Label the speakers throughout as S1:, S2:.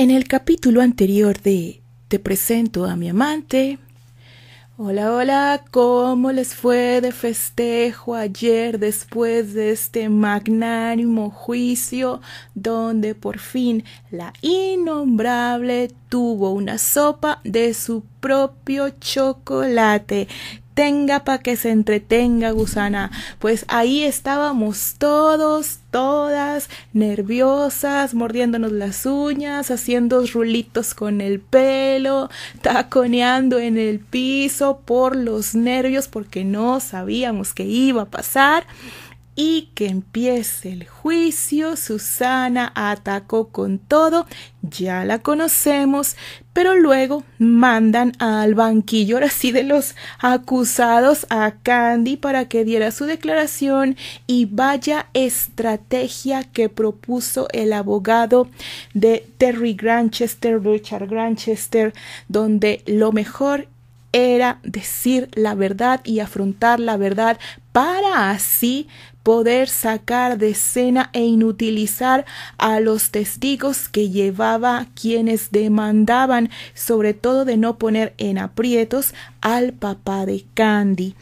S1: En el capítulo anterior de Te presento a mi amante. Hola, hola, ¿cómo les fue de festejo ayer después de este magnánimo juicio donde por fin la innombrable tuvo una sopa de su propio chocolate. Tenga para que se entretenga, gusana. Pues ahí estábamos todos, todas, nerviosas, mordiéndonos las uñas, haciendo rulitos con el pelo, taconeando en el piso por los nervios porque no sabíamos qué iba a pasar y que empiece el juicio. Susana atacó con todo, ya la conocemos, pero luego mandan al banquillo, ahora sí, de los acusados a Candy para que diera su declaración y vaya estrategia que propuso el abogado de Terry Granchester, Richard Granchester, donde lo mejor era decir la verdad y afrontar la verdad para así poder sacar de escena e inutilizar a los testigos que llevaba quienes demandaban, sobre todo de no poner en aprietos al papá de Candy.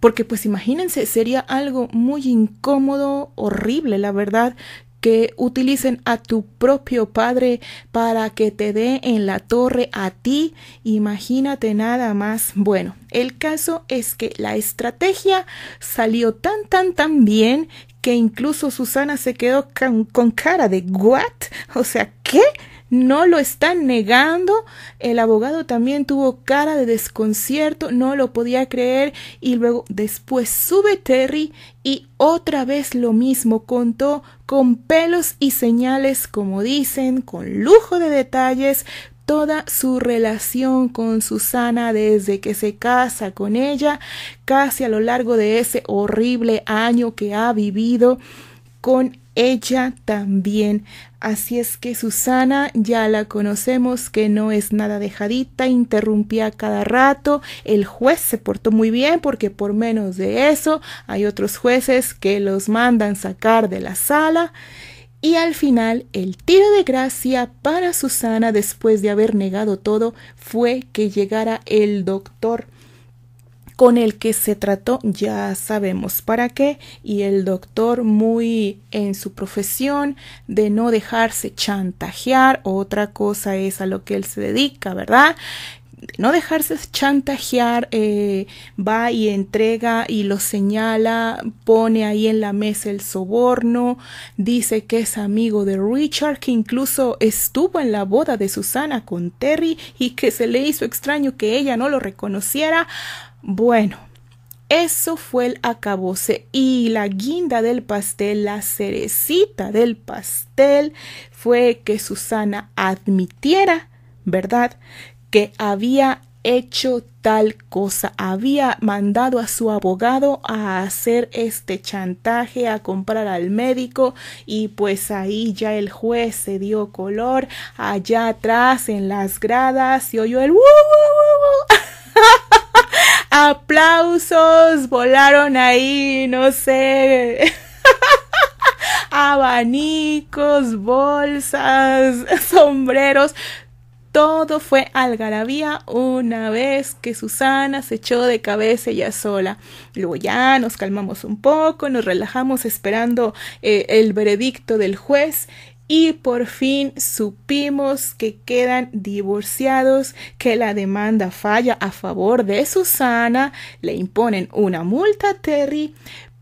S1: Porque pues imagínense, sería algo muy incómodo, horrible, la verdad, que utilicen a tu propio padre para que te dé en la torre a ti. Imagínate nada más. Bueno, el caso es que la estrategia salió tan, tan, tan bien que incluso Susana se quedó con, cara de ¿what? O sea, ¿qué? no lo están negando. El abogado también tuvo cara de desconcierto, no lo podía creer y luego después sube Terry y otra vez lo mismo contó con pelos y señales, como dicen, con lujo de detalles, toda su relación con Susana desde que se casa con ella, casi a lo largo de ese horrible año que ha vivido con ella también. Así es que Susana ya la conocemos, que no es nada dejadita, interrumpía cada rato. El juez se portó muy bien porque por menos de eso hay otros jueces que los mandan sacar de la sala. Y al final el tiro de gracia para Susana después de haber negado todo fue que llegara el doctor con el que se trató ya sabemos para qué y el doctor muy en su profesión de no dejarse chantajear, otra cosa es a lo que él se dedica, ¿verdad? no dejarse chantajear, eh, va y entrega y lo señala, pone ahí en la mesa el soborno, dice que es amigo de Richard, que incluso estuvo en la boda de Susana con Terry y que se le hizo extraño que ella no lo reconociera. Bueno, eso fue el acabose y la guinda del pastel, la cerecita del pastel fue que Susana admitiera, ¿verdad?, que había hecho tal cosa, había mandado a su abogado a hacer este chantaje, a comprar al médico y pues ahí ya el juez se dio color, allá atrás en las gradas y oyó el aplausos volaron ahí, no sé. abanicos, bolsas, sombreros, todo fue algarabía una vez que Susana se echó de cabeza ya sola. Luego ya nos calmamos un poco, nos relajamos esperando eh, el veredicto del juez y por fin supimos que quedan divorciados, que la demanda falla a favor de Susana, le imponen una multa a Terry,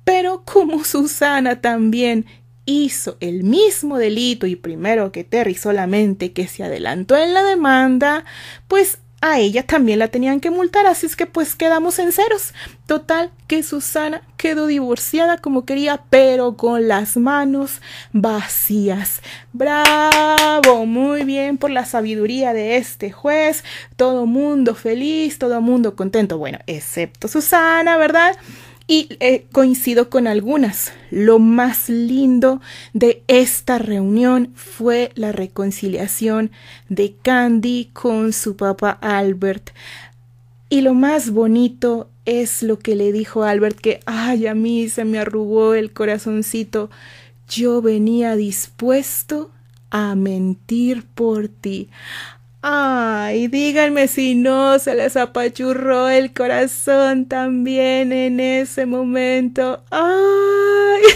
S1: pero como Susana también hizo el mismo delito y primero que Terry solamente que se adelantó en la demanda, pues a ella también la tenían que multar, así es que pues quedamos en ceros. Total, que Susana quedó divorciada como quería, pero con las manos vacías. Bravo, muy bien por la sabiduría de este juez. Todo mundo feliz, todo mundo contento. Bueno, excepto Susana, ¿verdad? y eh, coincido con algunas. Lo más lindo de esta reunión fue la reconciliación de Candy con su papá Albert. Y lo más bonito es lo que le dijo Albert que, ay, a mí se me arrugó el corazoncito. Yo venía dispuesto a mentir por ti. Ay, díganme si no se les apachurró el corazón también en ese momento. Ay.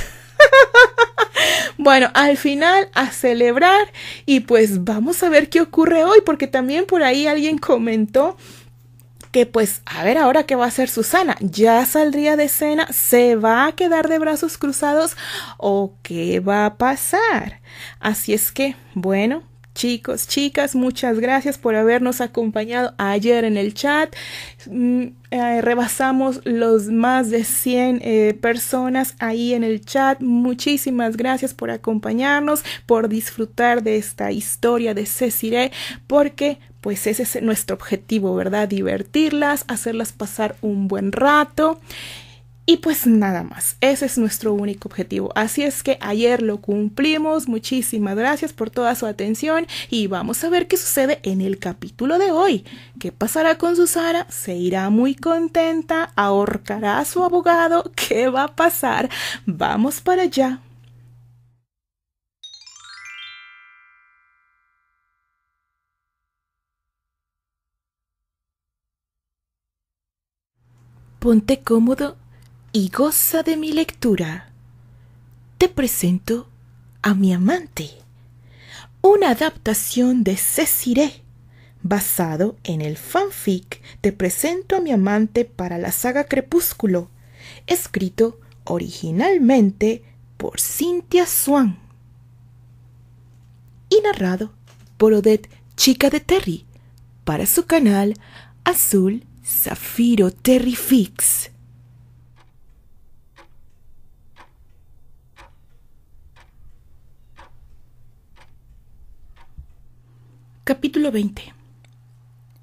S1: Bueno, al final a celebrar y pues vamos a ver qué ocurre hoy porque también por ahí alguien comentó que pues a ver ahora qué va a hacer Susana, ya saldría de cena, se va a quedar de brazos cruzados o qué va a pasar. Así es que, bueno, Chicos, chicas, muchas gracias por habernos acompañado ayer en el chat. Mm, eh, rebasamos los más de 100 eh, personas ahí en el chat. Muchísimas gracias por acompañarnos, por disfrutar de esta historia de Cesire, porque pues ese es nuestro objetivo, ¿verdad? Divertirlas, hacerlas pasar un buen rato. Y pues nada más, ese es nuestro único objetivo. Así es que ayer lo cumplimos. Muchísimas gracias por toda su atención y vamos a ver qué sucede en el capítulo de hoy. ¿Qué pasará con Susana? ¿Se irá muy contenta? ¿Ahorcará a su abogado? ¿Qué va a pasar? Vamos para allá. Ponte cómodo y goza de mi lectura. Te presento a mi amante, una adaptación de Cesiré, basado en el fanfic Te presento a mi amante para la saga Crepúsculo, escrito originalmente por Cynthia Swan y narrado por Odette Chica de Terry para su canal Azul Zafiro Terry Fix. Capítulo 20.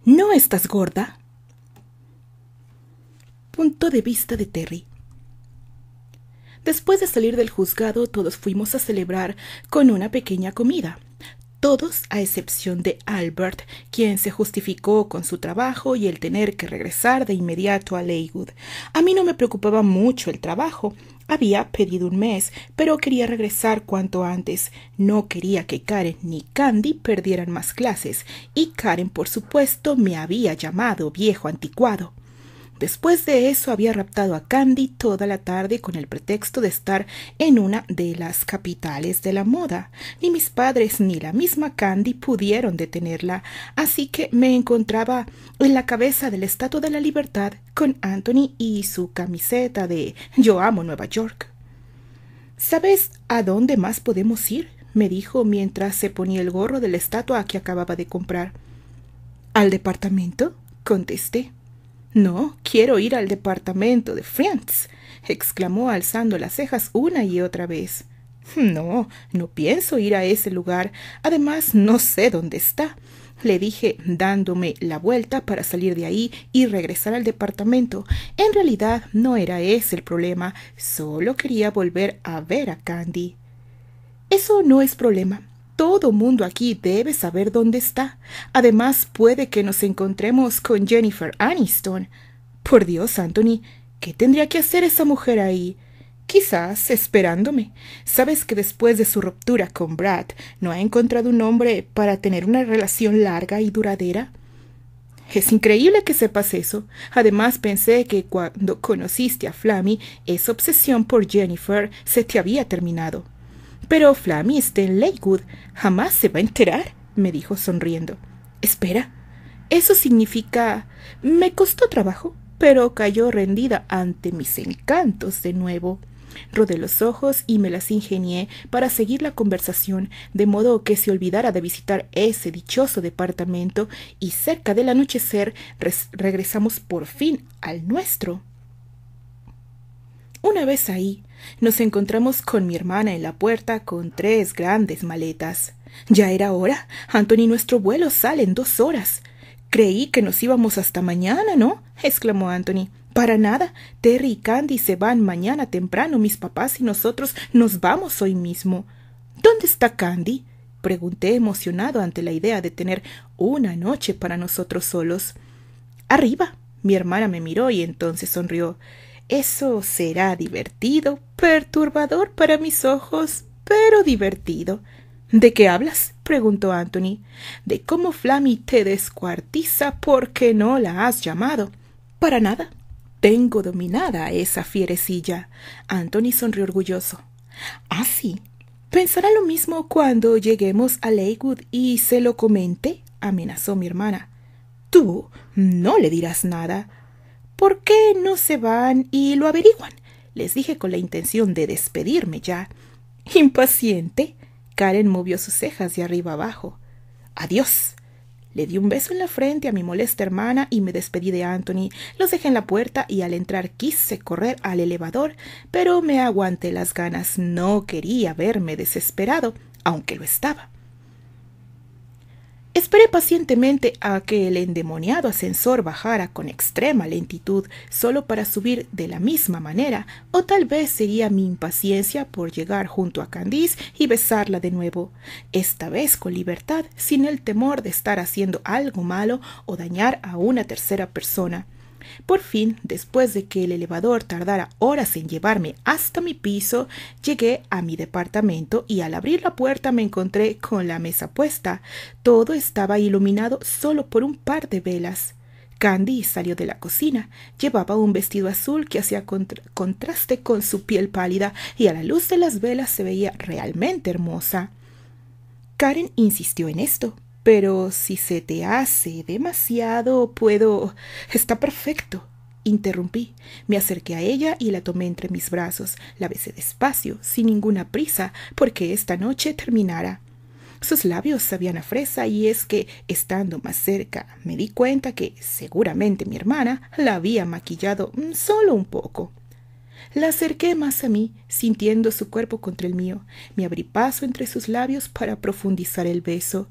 S1: ¿No estás gorda? Punto de vista de Terry. Después de salir del juzgado, todos fuimos a celebrar con una pequeña comida. Todos, a excepción de Albert, quien se justificó con su trabajo y el tener que regresar de inmediato a Leywood. A mí no me preocupaba mucho el trabajo, había pedido un mes, pero quería regresar cuanto antes. No quería que Karen ni Candy perdieran más clases, y Karen, por supuesto, me había llamado viejo anticuado. Después de eso había raptado a Candy toda la tarde con el pretexto de estar en una de las capitales de la moda. Ni mis padres ni la misma Candy pudieron detenerla, así que me encontraba en la cabeza del Estatua de la Libertad con Anthony y su camiseta de Yo amo Nueva York. ¿Sabes a dónde más podemos ir? me dijo mientras se ponía el gorro de la estatua que acababa de comprar. ¿Al departamento? contesté. No, quiero ir al departamento de Friends, exclamó alzando las cejas una y otra vez. No, no pienso ir a ese lugar. Además, no sé dónde está. Le dije, dándome la vuelta para salir de ahí y regresar al departamento. En realidad no era ese el problema, solo quería volver a ver a Candy. Eso no es problema, todo mundo aquí debe saber dónde está. Además, puede que nos encontremos con Jennifer Aniston. Por Dios, Anthony, ¿qué tendría que hacer esa mujer ahí? Quizás esperándome. Sabes que después de su ruptura con Brad, ¿no ha encontrado un hombre para tener una relación larga y duradera? Es increíble que sepas eso. Además, pensé que cuando conociste a Flammy, esa obsesión por Jennifer se te había terminado. Pero Flammy está Lakewood. Jamás se va a enterar, me dijo sonriendo. Espera. Eso significa. Me costó trabajo, pero cayó rendida ante mis encantos de nuevo. Rodé los ojos y me las ingenié para seguir la conversación, de modo que se olvidara de visitar ese dichoso departamento y cerca del anochecer regresamos por fin al nuestro. Una vez ahí, nos encontramos con mi hermana en la puerta con tres grandes maletas. Ya era hora. Anthony nuestro vuelo sale en dos horas. Creí que nos íbamos hasta mañana, ¿no? exclamó Anthony. Para nada. Terry y Candy se van mañana temprano. Mis papás y nosotros nos vamos hoy mismo. ¿Dónde está Candy? pregunté emocionado ante la idea de tener una noche para nosotros solos. Arriba. Mi hermana me miró y entonces sonrió. Eso será divertido, perturbador para mis ojos, pero divertido. ¿De qué hablas? preguntó Anthony. De cómo Flammy te descuartiza porque no la has llamado. Para nada. Tengo dominada esa fierecilla. Anthony sonrió orgulloso. Ah, sí. ¿Pensará lo mismo cuando lleguemos a Lakewood y se lo comente? amenazó mi hermana. Tú no le dirás nada. ¿Por qué no se van y lo averiguan? Les dije con la intención de despedirme ya. Impaciente. Karen movió sus cejas de arriba abajo. Adiós. Le di un beso en la frente a mi molesta hermana y me despedí de Anthony. Los dejé en la puerta y al entrar quise correr al elevador, pero me aguanté las ganas. No quería verme desesperado, aunque lo estaba. Esperé pacientemente a que el endemoniado ascensor bajara con extrema lentitud solo para subir de la misma manera, o tal vez sería mi impaciencia por llegar junto a Candice y besarla de nuevo, esta vez con libertad, sin el temor de estar haciendo algo malo o dañar a una tercera persona. Por fin, después de que el elevador tardara horas en llevarme hasta mi piso, llegué a mi departamento y al abrir la puerta me encontré con la mesa puesta. Todo estaba iluminado solo por un par de velas. Candy salió de la cocina. Llevaba un vestido azul que hacía contraste con su piel pálida y a la luz de las velas se veía realmente hermosa. Karen insistió en esto, pero si se te hace demasiado, puedo. Está perfecto. Interrumpí. Me acerqué a ella y la tomé entre mis brazos. La besé despacio, sin ninguna prisa, porque esta noche terminara. Sus labios sabían a fresa y es que, estando más cerca, me di cuenta que seguramente mi hermana la había maquillado solo un poco. La acerqué más a mí, sintiendo su cuerpo contra el mío. Me abrí paso entre sus labios para profundizar el beso.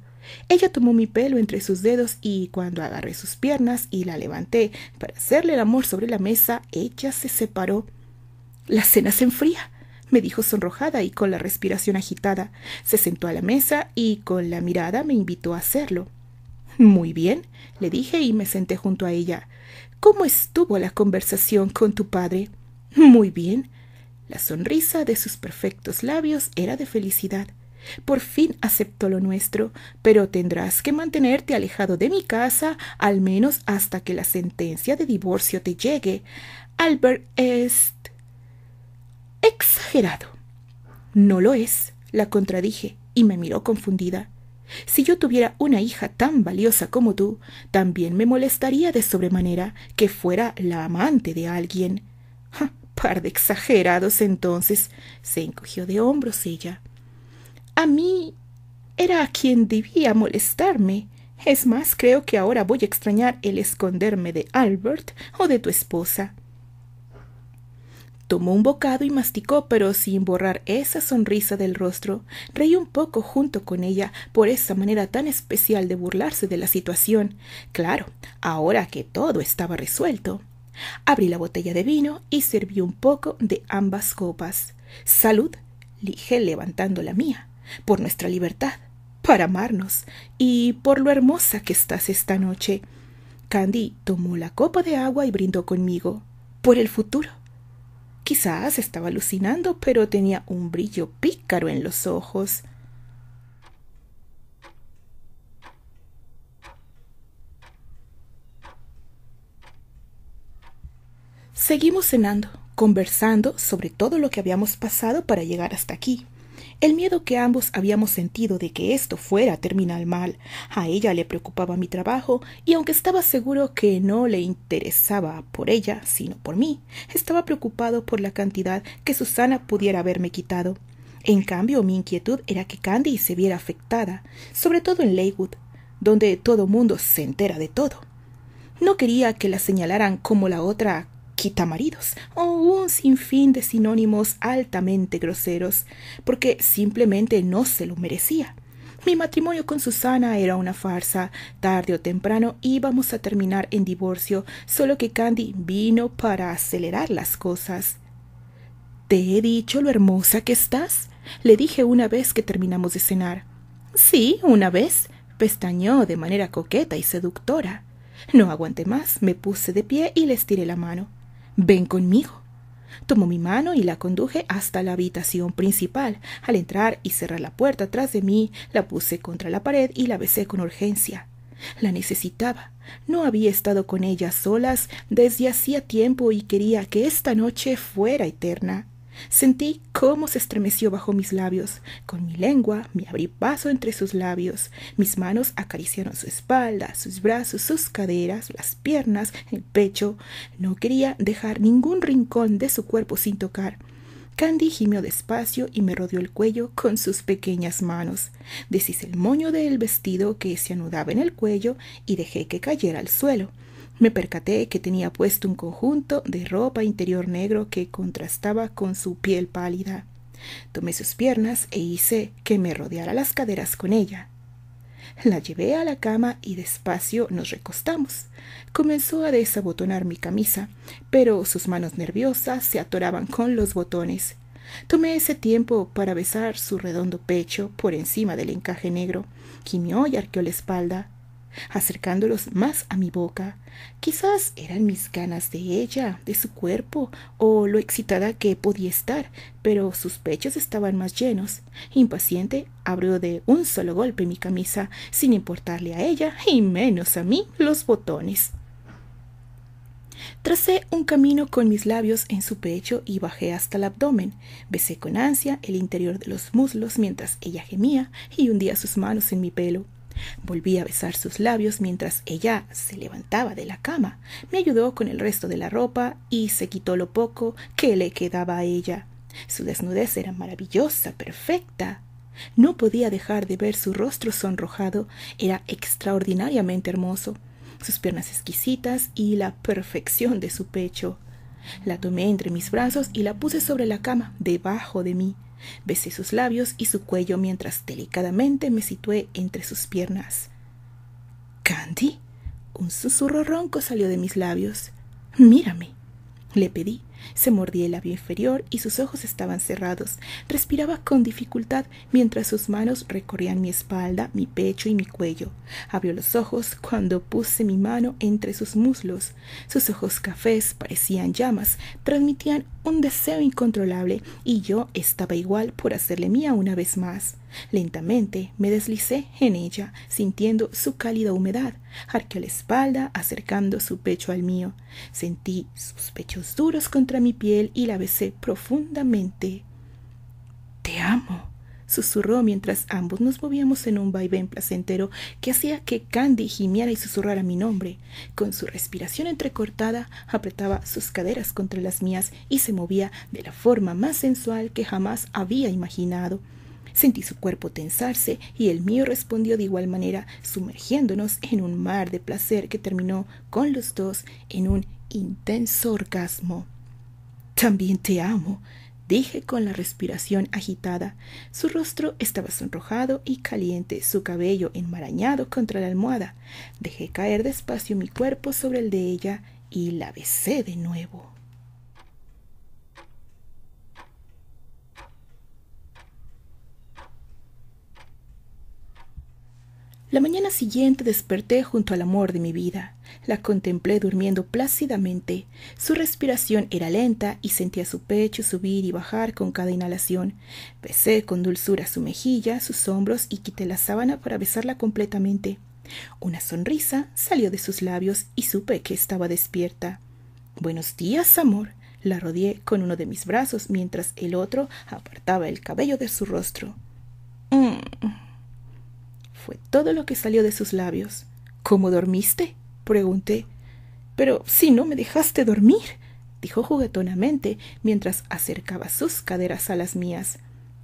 S1: Ella tomó mi pelo entre sus dedos y cuando agarré sus piernas y la levanté para hacerle el amor sobre la mesa, ella se separó. La cena se enfría, me dijo sonrojada y con la respiración agitada. Se sentó a la mesa y con la mirada me invitó a hacerlo. Muy bien, le dije y me senté junto a ella. ¿Cómo estuvo la conversación con tu padre? Muy bien. La sonrisa de sus perfectos labios era de felicidad. Por fin aceptó lo nuestro, pero tendrás que mantenerte alejado de mi casa al menos hasta que la sentencia de divorcio te llegue. Albert es... exagerado. No lo es, la contradije y me miró confundida. Si yo tuviera una hija tan valiosa como tú, también me molestaría de sobremanera que fuera la amante de alguien. Par de exagerados entonces. se encogió de hombros ella. A mí era a quien debía molestarme. Es más, creo que ahora voy a extrañar el esconderme de Albert o de tu esposa. Tomó un bocado y masticó, pero sin borrar esa sonrisa del rostro. Reí un poco junto con ella por esa manera tan especial de burlarse de la situación. Claro, ahora que todo estaba resuelto. Abrí la botella de vino y serví un poco de ambas copas. Salud, dije levantando la mía por nuestra libertad, para amarnos y por lo hermosa que estás esta noche. Candy tomó la copa de agua y brindó conmigo, por el futuro. Quizás estaba alucinando, pero tenía un brillo pícaro en los ojos. Seguimos cenando, conversando sobre todo lo que habíamos pasado para llegar hasta aquí. El miedo que ambos habíamos sentido de que esto fuera a terminar mal. A ella le preocupaba mi trabajo y aunque estaba seguro que no le interesaba por ella, sino por mí, estaba preocupado por la cantidad que Susana pudiera haberme quitado. En cambio, mi inquietud era que Candy se viera afectada, sobre todo en Leywood, donde todo mundo se entera de todo. No quería que la señalaran como la otra quitamaridos o un sinfín de sinónimos altamente groseros, porque simplemente no se lo merecía. Mi matrimonio con Susana era una farsa. Tarde o temprano íbamos a terminar en divorcio, solo que Candy vino para acelerar las cosas. ¿Te he dicho lo hermosa que estás? Le dije una vez que terminamos de cenar. Sí, una vez, Pestañó de manera coqueta y seductora. No aguanté más, me puse de pie y le estiré la mano. Ven conmigo. Tomó mi mano y la conduje hasta la habitación principal. Al entrar y cerrar la puerta tras de mí, la puse contra la pared y la besé con urgencia. La necesitaba. No había estado con ella solas desde hacía tiempo y quería que esta noche fuera eterna. Sentí cómo se estremeció bajo mis labios. Con mi lengua me abrí paso entre sus labios. Mis manos acariciaron su espalda, sus brazos, sus caderas, las piernas, el pecho. No quería dejar ningún rincón de su cuerpo sin tocar. Candy gimió despacio y me rodeó el cuello con sus pequeñas manos. Deshice el moño del vestido que se anudaba en el cuello y dejé que cayera al suelo. Me percaté que tenía puesto un conjunto de ropa interior negro que contrastaba con su piel pálida. Tomé sus piernas e hice que me rodeara las caderas con ella. La llevé a la cama y despacio nos recostamos. Comenzó a desabotonar mi camisa, pero sus manos nerviosas se atoraban con los botones. Tomé ese tiempo para besar su redondo pecho por encima del encaje negro. Gimió y arqueó la espalda acercándolos más a mi boca. Quizás eran mis ganas de ella, de su cuerpo, o lo excitada que podía estar, pero sus pechos estaban más llenos. Impaciente, abrió de un solo golpe mi camisa, sin importarle a ella y menos a mí los botones. Tracé un camino con mis labios en su pecho y bajé hasta el abdomen. Besé con ansia el interior de los muslos mientras ella gemía y hundía sus manos en mi pelo. Volví a besar sus labios mientras ella se levantaba de la cama, me ayudó con el resto de la ropa y se quitó lo poco que le quedaba a ella. Su desnudez era maravillosa, perfecta. No podía dejar de ver su rostro sonrojado, era extraordinariamente hermoso, sus piernas exquisitas y la perfección de su pecho. La tomé entre mis brazos y la puse sobre la cama, debajo de mí. Besé sus labios y su cuello mientras delicadamente me situé entre sus piernas. Candy. Un susurro ronco salió de mis labios. Mírame, le pedí. Se mordía el labio inferior y sus ojos estaban cerrados. Respiraba con dificultad mientras sus manos recorrían mi espalda, mi pecho y mi cuello. Abrió los ojos cuando puse mi mano entre sus muslos. Sus ojos cafés parecían llamas, transmitían un deseo incontrolable y yo estaba igual por hacerle mía una vez más. Lentamente me deslicé en ella, sintiendo su cálida humedad. Arqueó la espalda, acercando su pecho al mío. Sentí sus pechos duros contra mi piel y la besé profundamente. Te amo, susurró mientras ambos nos movíamos en un vaivén placentero que hacía que Candy gimiera y susurrara mi nombre. Con su respiración entrecortada, apretaba sus caderas contra las mías y se movía de la forma más sensual que jamás había imaginado. Sentí su cuerpo tensarse y el mío respondió de igual manera, sumergiéndonos en un mar de placer que terminó con los dos en un intenso orgasmo. También te amo, dije con la respiración agitada. Su rostro estaba sonrojado y caliente, su cabello enmarañado contra la almohada. Dejé caer despacio mi cuerpo sobre el de ella y la besé de nuevo. La mañana siguiente desperté junto al amor de mi vida. La contemplé durmiendo plácidamente. Su respiración era lenta y sentía su pecho subir y bajar con cada inhalación. Besé con dulzura su mejilla, sus hombros y quité la sábana para besarla completamente. Una sonrisa salió de sus labios y supe que estaba despierta. Buenos días, amor. La rodeé con uno de mis brazos mientras el otro apartaba el cabello de su rostro. Mm" todo lo que salió de sus labios. ¿Cómo dormiste? pregunté. Pero si no me dejaste dormir, dijo juguetonamente mientras acercaba sus caderas a las mías.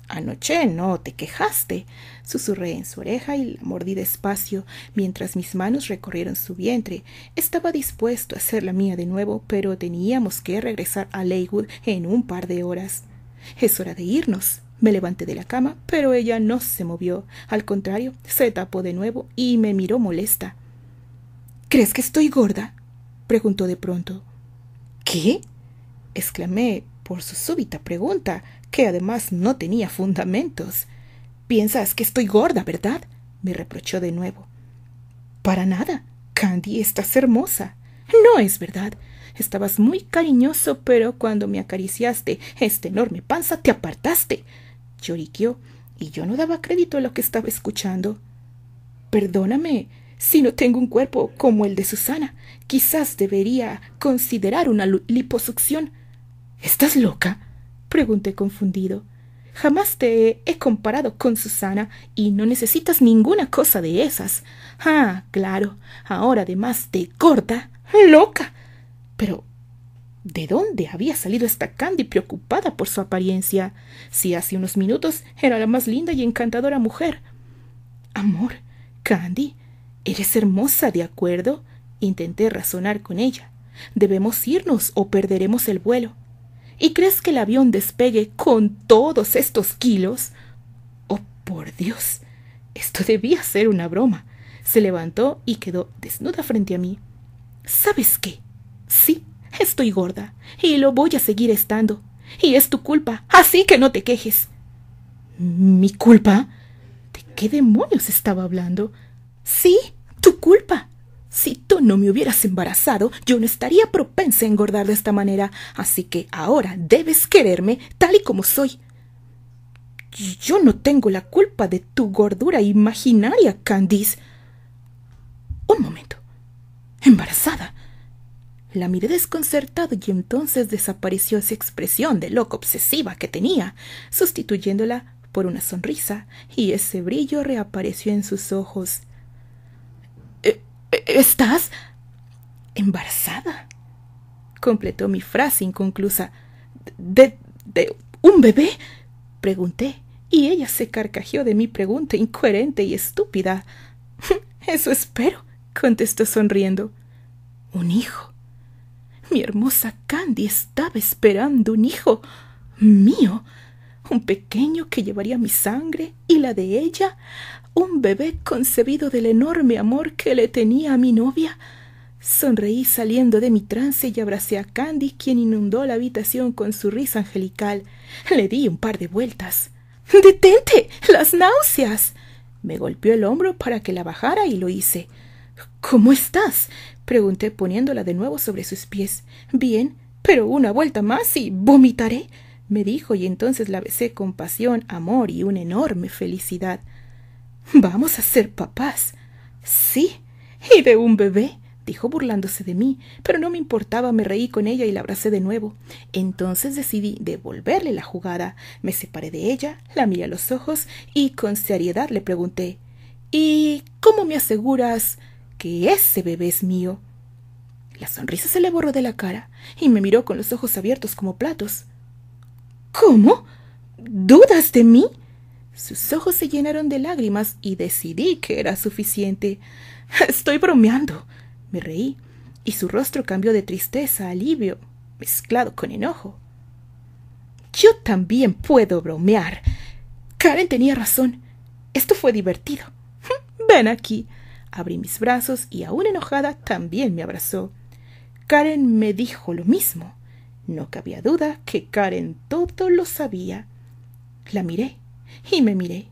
S1: Anoche no te quejaste, susurré en su oreja y la mordí despacio mientras mis manos recorrieron su vientre. Estaba dispuesto a hacer la mía de nuevo, pero teníamos que regresar a Leywood en un par de horas. Es hora de irnos, me levanté de la cama, pero ella no se movió. Al contrario, se tapó de nuevo y me miró molesta. ¿Crees que estoy gorda? preguntó de pronto. ¿Qué? exclamé por su súbita pregunta, que además no tenía fundamentos. Piensas que estoy gorda, ¿verdad? me reprochó de nuevo. Para nada. Candy, estás hermosa. No es verdad. Estabas muy cariñoso, pero cuando me acariciaste este enorme panza te apartaste lloriqueó, y yo no daba crédito a lo que estaba escuchando. Perdóname, si no tengo un cuerpo como el de Susana, quizás debería considerar una liposucción. ¿Estás loca? pregunté confundido. Jamás te he comparado con Susana y no necesitas ninguna cosa de esas. Ah, claro, ahora además te corta. loca. Pero ¿De dónde había salido esta Candy preocupada por su apariencia? Si hace unos minutos era la más linda y encantadora mujer. Amor, Candy, eres hermosa, ¿de acuerdo? Intenté razonar con ella. Debemos irnos o perderemos el vuelo. ¿Y crees que el avión despegue con todos estos kilos? Oh, por Dios. Esto debía ser una broma. Se levantó y quedó desnuda frente a mí. ¿Sabes qué? Sí, Estoy gorda, y lo voy a seguir estando. Y es tu culpa, así que no te quejes. ¿Mi culpa? ¿De qué demonios estaba hablando? Sí, tu culpa. Si tú no me hubieras embarazado, yo no estaría propensa a engordar de esta manera, así que ahora debes quererme tal y como soy. Yo no tengo la culpa de tu gordura imaginaria, Candice. Un momento. ¿Embarazada? La miré desconcertado y entonces desapareció esa expresión de loco obsesiva que tenía, sustituyéndola por una sonrisa, y ese brillo reapareció en sus ojos. E-, e-, ¿Estás? embarazada. Completó mi frase inconclusa. ¿De, de un bebé? pregunté, y ella se carcajeó de mi pregunta incoherente y estúpida. Eso espero, contestó sonriendo. Un hijo. Mi hermosa Candy estaba esperando un hijo mío, un pequeño que llevaría mi sangre y la de ella, un bebé concebido del enorme amor que le tenía a mi novia. Sonreí saliendo de mi trance y abracé a Candy, quien inundó la habitación con su risa angelical. Le di un par de vueltas. ¡Detente! ¡Las náuseas! Me golpeó el hombro para que la bajara y lo hice. ¿Cómo estás? pregunté poniéndola de nuevo sobre sus pies. Bien, pero una vuelta más y vomitaré me dijo, y entonces la besé con pasión, amor y una enorme felicidad. Vamos a ser papás. Sí. Y de un bebé, dijo burlándose de mí, pero no me importaba, me reí con ella y la abracé de nuevo. Entonces decidí devolverle la jugada. Me separé de ella, la miré a los ojos y con seriedad le pregunté ¿Y cómo me aseguras? ese bebé es mío. La sonrisa se le borró de la cara y me miró con los ojos abiertos como platos. ¿Cómo? ¿Dudas de mí? Sus ojos se llenaron de lágrimas y decidí que era suficiente. Estoy bromeando. Me reí, y su rostro cambió de tristeza a alivio, mezclado con enojo. Yo también puedo bromear. Karen tenía razón. Esto fue divertido. Ven aquí. Abrí mis brazos y aún enojada también me abrazó. Karen me dijo lo mismo. No cabía duda que Karen todo lo sabía. La miré y me miré.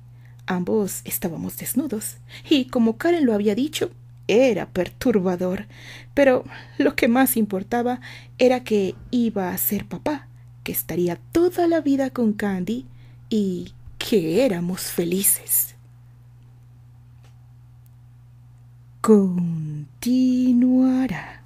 S1: Ambos estábamos desnudos y como Karen lo había dicho, era perturbador. Pero lo que más importaba era que iba a ser papá, que estaría toda la vida con Candy y que éramos felices. continuará.